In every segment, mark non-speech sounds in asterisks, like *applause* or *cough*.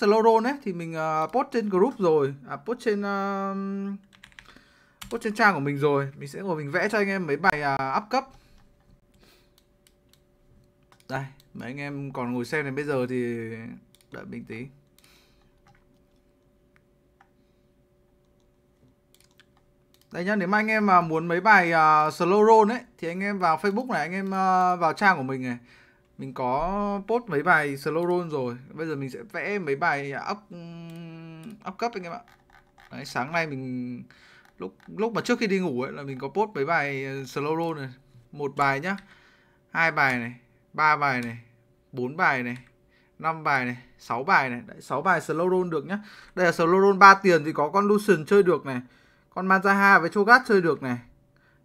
Sloron ấy thì mình uh, post trên group rồi, à, post trên uh, post trên trang của mình rồi. Mình sẽ ngồi mình vẽ cho anh em mấy bài uh, up cấp. Đây, mấy anh em còn ngồi xem này bây giờ thì đợi mình tí. Đây nhá, nếu mà anh em mà muốn mấy bài uh, slow roll ấy thì anh em vào Facebook này, anh em uh, vào trang của mình này mình có post mấy bài slow roll rồi bây giờ mình sẽ vẽ mấy bài ốc ốc cấp anh em ạ Đấy, sáng nay mình lúc lúc mà trước khi đi ngủ ấy là mình có post mấy bài slow roll này một bài nhá hai bài này ba bài này bốn bài này 5 bài này, 6 bài này, Đấy, 6 bài slow roll được nhá. Đây là slow roll 3 tiền thì có con Lucian chơi được này, con Manzaha với Chogat chơi được này,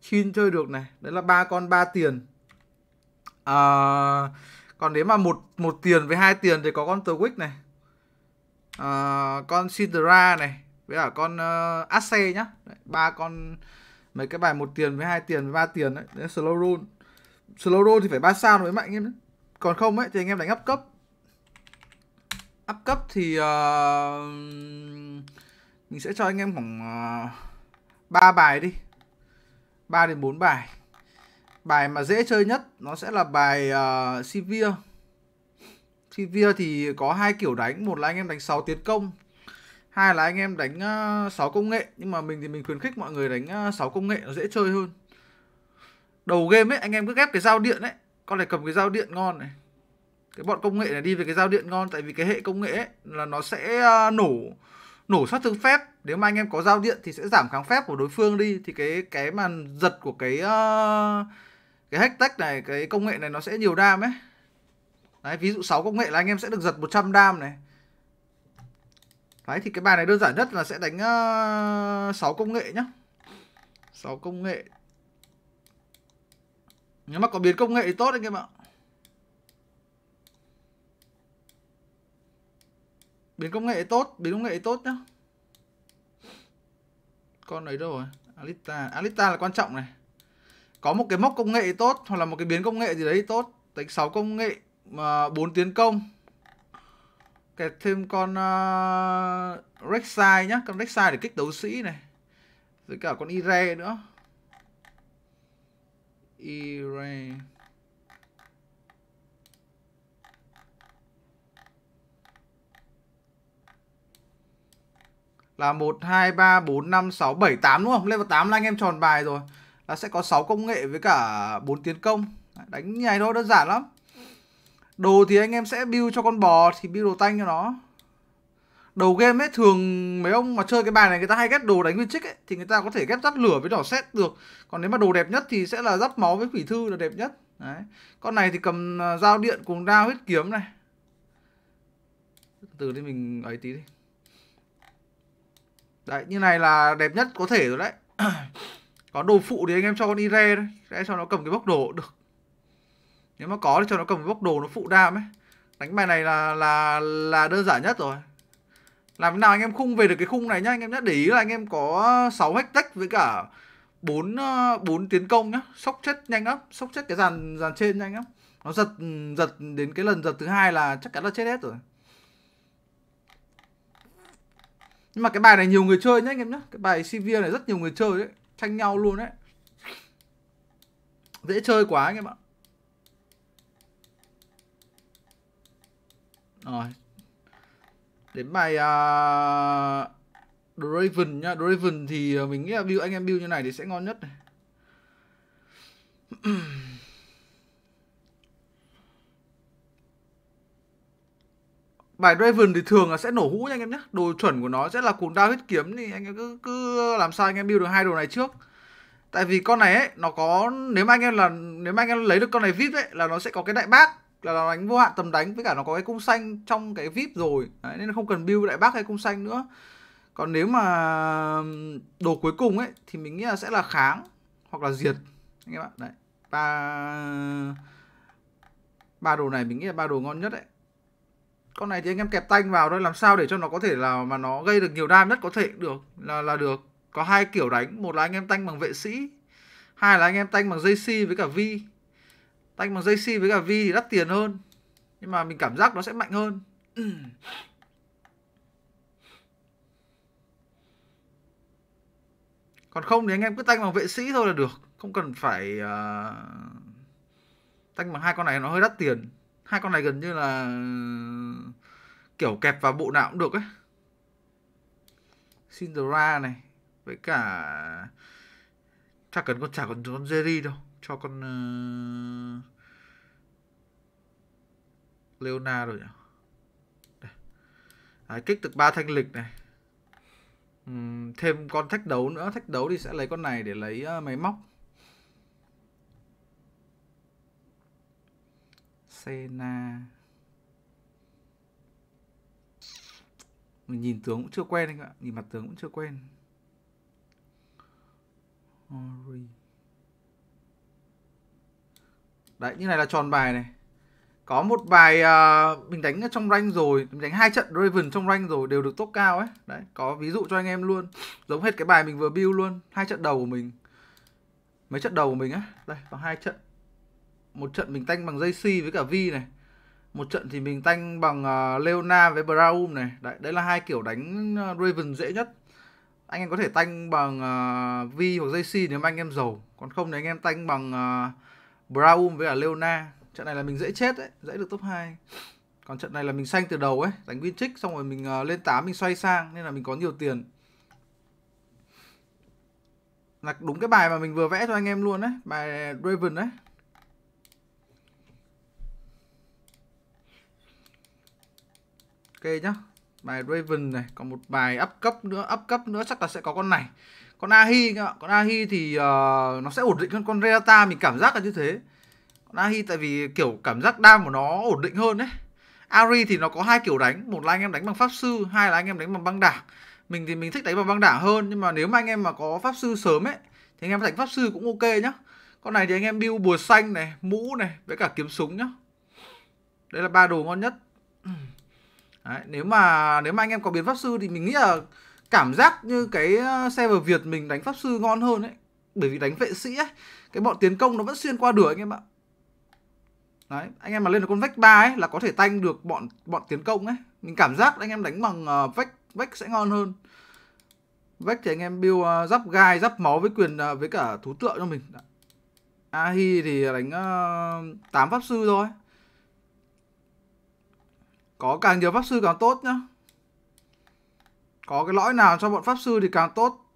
Chin chơi được này. Đấy là ba con 3 tiền à, còn nếu mà một một tiền với hai tiền thì có con tờ Wick này à, con Sidra này với cả con uh, Ace nhá ba con mấy cái bài một tiền với hai tiền với ba tiền đấy, đấy slow roll slow roll thì phải ba sao mới mạnh em đấy. còn không ấy thì anh em đánh up cấp up cấp thì uh, mình sẽ cho anh em khoảng uh, bài đi 3 đến 4 bài bài mà dễ chơi nhất nó sẽ là bài uh, ờ, Sivir Sivir thì có hai kiểu đánh một là anh em đánh 6 tiến công hai là anh em đánh ờ, uh, 6 công nghệ nhưng mà mình thì mình khuyến khích mọi người đánh ờ, uh, 6 công nghệ nó dễ chơi hơn đầu game ấy anh em cứ ghép cái dao điện ấy con này cầm cái dao điện ngon này cái bọn công nghệ này đi về cái dao điện ngon tại vì cái hệ công nghệ ấy là nó sẽ uh, nổ nổ sát thương phép nếu mà anh em có dao điện thì sẽ giảm kháng phép của đối phương đi thì cái cái màn giật của cái uh, cái hectech này cái công nghệ này nó sẽ nhiều đam ấy đấy ví dụ 6 công nghệ là anh em sẽ được giật 100 đam này đấy thì cái bài này đơn giản nhất là sẽ đánh ờ, uh, 6 công nghệ nhá 6 công nghệ nếu mà có biến công nghệ thì tốt anh em ạ biến công nghệ tốt biến công nghệ tốt nhá con ấy đâu rồi alita alita là quan trọng này có một cái mốc công nghệ tốt hoặc là một cái biến công nghệ gì đấy tốt đánh 6 công nghệ mà bốn tiến công kẹt thêm con uh, à, Rek'Sai nhá con Rek'Sai để kích đấu sĩ này rồi cả con Ire nữa Ire là 1, 2, 3, 4, 5, 6, 7, 8 đúng không? Lên vào 8 là anh em tròn bài rồi là sẽ có 6 công nghệ với cả 4 tiến công đánh như này thôi đơn giản lắm đồ thì anh em sẽ build cho con bò thì build đồ tanh cho nó đầu game ấy thường mấy ông mà chơi cái bài này người ta hay ghép đồ đánh nguyên trích ấy thì người ta có thể ghép dắt lửa với đỏ xét được còn nếu mà đồ đẹp nhất thì sẽ là dắt máu với quỷ thư là đẹp nhất đấy con này thì cầm à, dao điện cùng dao huyết kiếm này từ đây mình ấy tí đi đấy như này là đẹp nhất có thể rồi đấy có đồ phụ thì anh em cho con ire để cho nó cầm cái bốc đồ được nếu mà có thì cho nó cầm cái bốc đồ nó phụ đam ấy đánh bài này là là là đơn giản nhất rồi làm thế nào anh em khung về được cái khung này nhá anh em nhá để ý là anh em có 6 hectech với cả bốn ờ, bốn tiến công nhá sốc chết nhanh lắm sốc chết cái dàn dàn trên nhanh lắm nó giật giật đến cái lần giật thứ hai là chắc chắn là chết hết rồi nhưng mà cái bài này nhiều người chơi nhá anh em nhá cái bài cv này rất nhiều người chơi đấy tranh nhau luôn đấy dễ chơi quá anh em ạ rồi đến bài uh, Draven nhá Draven thì mình nghĩ là build anh em build như này thì sẽ ngon nhất này *clears throat* bài Draven thì thường là sẽ nổ hũ nha anh em nhé đồ chuẩn của nó sẽ là cuồng đao huyết kiếm thì anh em cứ cứ làm sao anh em build được hai đồ này trước tại vì con này ấy nó có nếu mà anh em là nếu mà anh em lấy được con này vip ấy là nó sẽ có cái đại bác là nó đánh vô hạn tầm đánh với cả nó có cái cung xanh trong cái vip rồi Đấy, nên không cần build đại bác hay cung xanh nữa còn nếu mà đồ cuối cùng ấy thì mình nghĩ là sẽ là kháng hoặc là diệt anh em ạ đấy ba ba đồ này mình nghĩ là ba đồ ngon nhất đấy con này thì anh em kẹp tanh vào thôi làm sao để cho nó có thể là mà nó gây được nhiều đam nhất có thể được là là được có hai kiểu đánh một là anh em tanh bằng vệ sĩ hai là anh em tanh bằng jc với cả vi tanh bằng jc với cả vi thì đắt tiền hơn nhưng mà mình cảm giác nó sẽ mạnh hơn *clears throat* còn không thì anh em cứ tanh bằng vệ sĩ thôi là được không cần phải uh, tanh bằng hai con này nó hơi đắt tiền hai con này gần như là kiểu kẹp vào bộ nào cũng được ấy Cinderella này với cả chắc cần con chả còn con Jerry đâu cho con uh... Leona rồi nhỉ Đấy, kích được ba thanh lịch này uhm, thêm con thách đấu nữa thách đấu thì sẽ lấy con này để lấy uh, máy móc Sena nhìn tướng cũng chưa quen anh ạ nhìn mặt tướng cũng chưa quen đấy như này là tròn bài này có một bài uh, mình đánh ở trong ranh rồi mình đánh hai trận Raven trong ranh rồi đều được tốt cao ấy đấy có ví dụ cho anh em luôn giống hết cái bài mình vừa build luôn hai trận đầu của mình mấy trận đầu của mình á đây có hai trận một trận mình tanh bằng dây si với cả vi này một trận thì mình tanh bằng uh, Leona với Braum này đấy đấy là hai kiểu đánh à, Raven dễ nhất anh em có thể tanh bằng uh, à, Vi hoặc JC nếu mà anh em giàu còn không thì anh em tanh bằng uh, Braum với cả Leona trận này là mình dễ chết đấy dễ được top 2 còn trận này là mình xanh từ đầu ấy đánh win trích xong rồi mình uh, lên 8 mình xoay sang nên là mình có nhiều tiền là đúng cái bài mà mình vừa vẽ cho anh em luôn đấy bài Raven đấy ok nhá bài Raven này còn một bài up cấp nữa up cấp nữa chắc là sẽ có con này con Ahi các con Ahi thì uh, nó sẽ ổn định hơn con Reata mình cảm giác là như thế con Ahi tại vì kiểu cảm giác đam của nó ổn định hơn đấy Ari thì nó có hai kiểu đánh một là anh em đánh bằng pháp sư hai là anh em đánh bằng băng đảng mình thì mình thích đánh bằng băng đảng hơn nhưng mà nếu mà anh em mà có pháp sư sớm ấy thì anh em đánh pháp sư cũng ok nhá con này thì anh em build bùa xanh này mũ này với cả kiếm súng nhá đây là ba đồ ngon nhất Đấy, nếu mà nếu mà anh em có biến pháp sư thì mình nghĩ là cảm giác như cái xe ờ, vừa Việt mình đánh pháp sư ngon hơn ấy. Bởi vì đánh vệ sĩ ấy, cái bọn tiến công nó vẫn xuyên qua đuổi anh em ạ. Đấy, anh em mà lên được con vách ba ấy là có thể tanh được bọn bọn tiến công ấy. Mình cảm giác anh em đánh bằng uh, vách vách sẽ ngon hơn. Vách thì anh em build uh, giáp gai, giáp máu với quyền uh, với cả thú tượng cho mình. Ahi thì đánh uh, 8 pháp sư thôi. Có càng nhiều pháp sư càng tốt nhá. Có cái lõi nào cho bọn pháp sư thì càng tốt.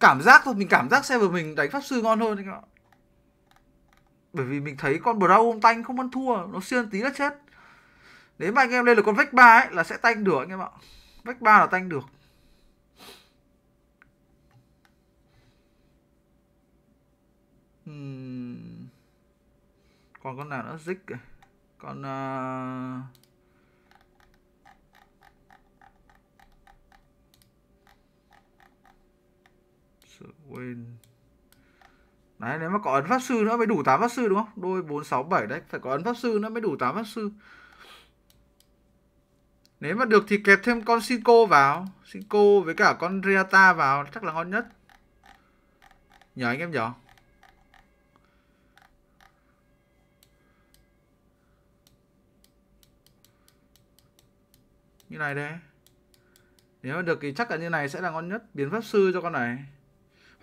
Cảm giác thôi, mình cảm giác xe của mình đánh pháp sư ngon hơn anh ạ. Bởi vì mình thấy con Brown tanh không ăn thua, nó xuyên tí là chết. Nếu mà anh em lên được con vách ba ấy là sẽ tanh được anh em ạ. Vách ba là tanh được. Còn con nào nó dích kìa con uh, à, sự quên đấy nếu mà có ấn pháp sư nữa mới đủ 8 pháp sư đúng không đôi 4 6 7 đấy phải có ấn pháp sư nữa mới đủ 8 pháp sư nếu mà được thì kẹp thêm con Sinco vào Sinco với cả con Riata vào chắc là ngon nhất nhờ anh em nhở như này đây nếu mà được thì chắc là như này sẽ là ngon nhất biến pháp sư cho con này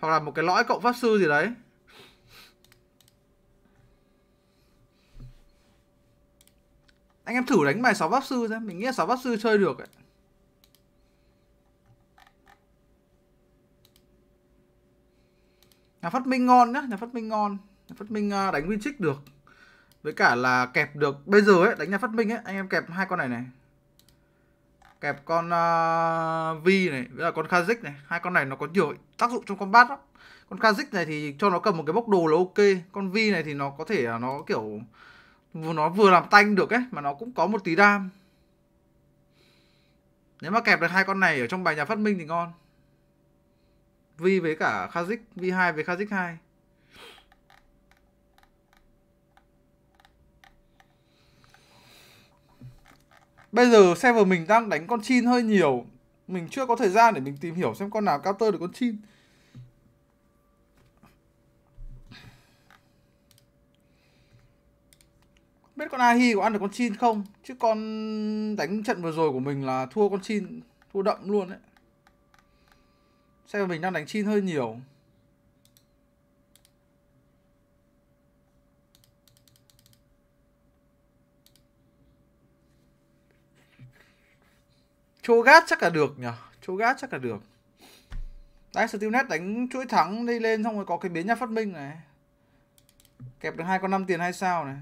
hoặc là một cái lõi cộng pháp sư gì đấy anh em thử đánh bài sáu pháp sư xem mình nghĩ sáu pháp sư chơi được ấy. nhà phát minh ngon nhá nhà phát minh ngon nhà phát minh à, đánh win trích được với cả là kẹp được bây giờ ấy đánh nhà phát minh ấy anh em kẹp hai con này này kẹp con uh, vi này với là con kazik này hai con này nó có nhiều tác dụng trong combat lắm con kazik này thì cho nó cầm một cái bốc đồ là ok con vi này thì nó có thể là nó kiểu nó vừa làm tanh được ấy mà nó cũng có một tí đam nếu mà kẹp được hai con này ở trong bài nhà phát minh thì ngon vi với cả kazik vi 2 với kazik 2 Bây giờ server mình đang đánh con chin hơi nhiều Mình chưa có thời gian để mình tìm hiểu xem con nào cao tơ được con chin Biết con Ahi có ăn được con chin không Chứ con đánh trận vừa rồi của mình là thua con chin Thua đậm luôn đấy Server mình đang đánh chin hơi nhiều chô Chogat chắc là được nhỉ Chogat chắc là được Đấy Steelnet đánh chuỗi thắng đi lên xong rồi có cái biến nhà phát minh này Kẹp được hai con năm tiền hay sao này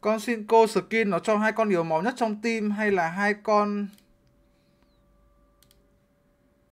Con xin cô skin nó cho hai con yếu máu nhất trong team hay là hai con